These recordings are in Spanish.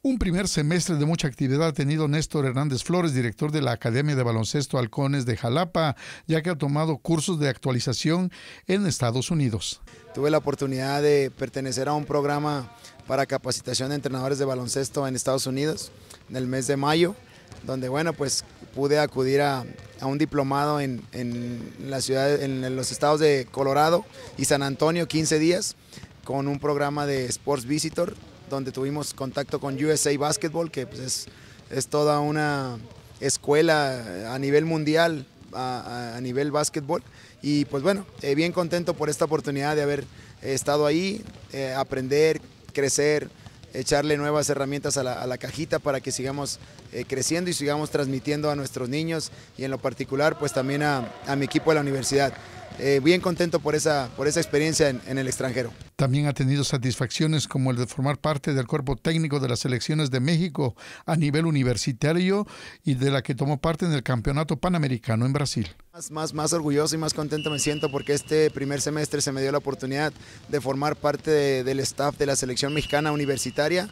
Un primer semestre de mucha actividad ha tenido Néstor Hernández Flores, director de la Academia de Baloncesto Halcones de Jalapa, ya que ha tomado cursos de actualización en Estados Unidos. Tuve la oportunidad de pertenecer a un programa para capacitación de entrenadores de baloncesto en Estados Unidos en el mes de mayo, donde bueno, pues pude acudir a, un diplomado en, la ciudad, en los estados de Colorado y San Antonio, 15 días, con un programa de Sports Visitor donde tuvimos contacto con USA Basketball, que pues, es, toda una escuela a nivel mundial, a, nivel básquetbol. Y pues bueno, eh, bien contento por esta oportunidad de haber estado ahí, eh, aprender, crecer, echarle nuevas herramientas a la, cajita para que sigamos eh, creciendo y sigamos transmitiendo a nuestros niños y en lo particular pues también a, a mi equipo de la universidad. Eh, bien contento por esa, por esa experiencia en, el extranjero. También ha tenido satisfacciones como el de formar parte del cuerpo técnico de las selecciones de México a nivel universitario y de la que tomó parte en el Campeonato Panamericano en Brasil. Más, más, más orgulloso y más contento me siento porque este primer semestre se me dio la oportunidad de formar parte del staff de la selección mexicana universitaria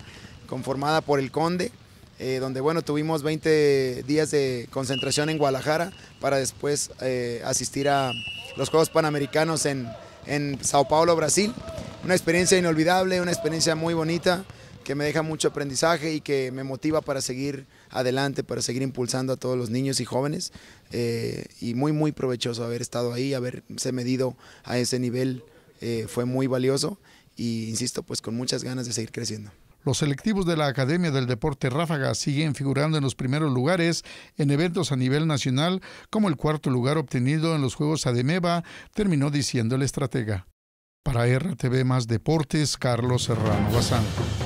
conformada por el Conde, eh, donde bueno, tuvimos 20 días de concentración en Guadalajara para después eh, asistir a los Juegos Panamericanos en, Sao Paulo, Brasil. Una experiencia inolvidable, una experiencia muy bonita que me deja mucho aprendizaje y que me motiva para seguir adelante, para seguir impulsando a todos los niños y jóvenes. Eh, y muy, muy provechoso haber estado ahí, haberse medido a ese nivel, fue muy valioso. Y insisto, pues con muchas ganas de seguir creciendo. Los selectivos de la Academia del Deporte Ráfaga siguen figurando en los primeros lugares en eventos a nivel nacional, como el cuarto lugar obtenido en los Juegos Ademeba, terminó diciendo el estratega. Para RTV Más Deportes, Carlos Serrano Basanto.